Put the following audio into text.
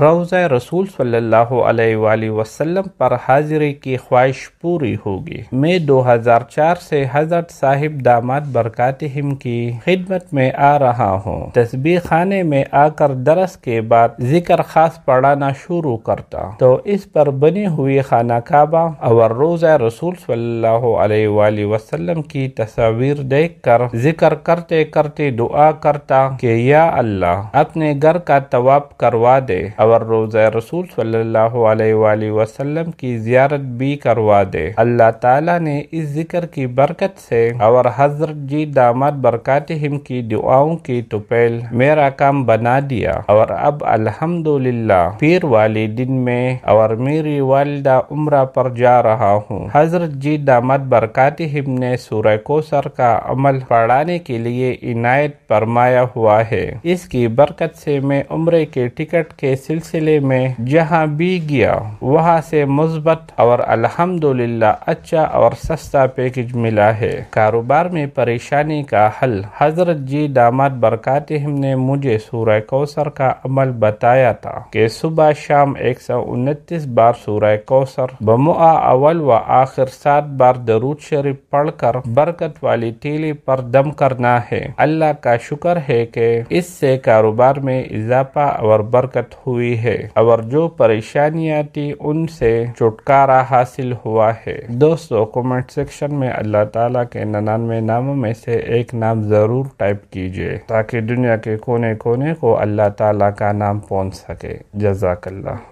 रोज़ रसूल सल्लल्लाहु अलैहि वसल्लम पर हाजिरी की ख्वाहिश पूरी होगी मैं 2004 से हजरत साहिब दामाद बरकत हिम की खिदमत में आ रहा हूँ तस्बी खाने में आकर दरस के बाद जिक्र खास पढ़ाना शुरू करता तो इस पर बनी हुई खाना काबा और रोज़ रसूल सल्लल्लाहु अलैहि वसल्लम की तस्वीर देख कर जिक्र करते करते दुआ करता के या अल्लाह अपने घर का तवाब करवा दे और रोज़ा रसूल सल्ला वसलम की जियारत भी करवा दे अल्लाह ताला ने इस जिक्र की बरकत से और हजरत जी दामाद बरकत हिम की दुआओं की तुपेल मेरा काम बना दिया और अब अल्हम्दुलिल्लाह पीर वाले दिन में और मेरी वालदा उम्र पर जा रहा हूँ हजरत जी दामद बरकत हिम ने सूर्य कोसर का अमल पढ़ाने के लिए इनायत फरमाया हुआ है इसकी बरकत से मैं उम्र के टिकट के सिलसिले में जहाँ भी गया वहाँ से मुस्बत और अल्हम्दुलिल्लाह अच्छा और सस्ता पैकेज मिला है कारोबार में परेशानी का हल हजरत जी दामाद बरकाते ने मुझे सूर्य कौसर का अमल बताया था कि सुबह शाम एक सौ उनतीस बार सूर्य कौसर बमुआ अवल व आखिर सात बार दरूद शरीफ पढ़कर बरकत वाली टीली पर दम करना है अल्लाह का शुक्र है कि इससे कारोबार में इजाफा और बरकत हुई हुई है और जो परेशानियाँ थी उनसे छुटकारा हासिल हुआ है दोस्तों कमेंट सेक्शन में अल्लाह ताला के ननानवे नामों में से एक नाम ज़रूर टाइप कीजिए ताकि दुनिया के कोने कोने को अल्लाह ताला का नाम पहुंच सके जजाकल्ला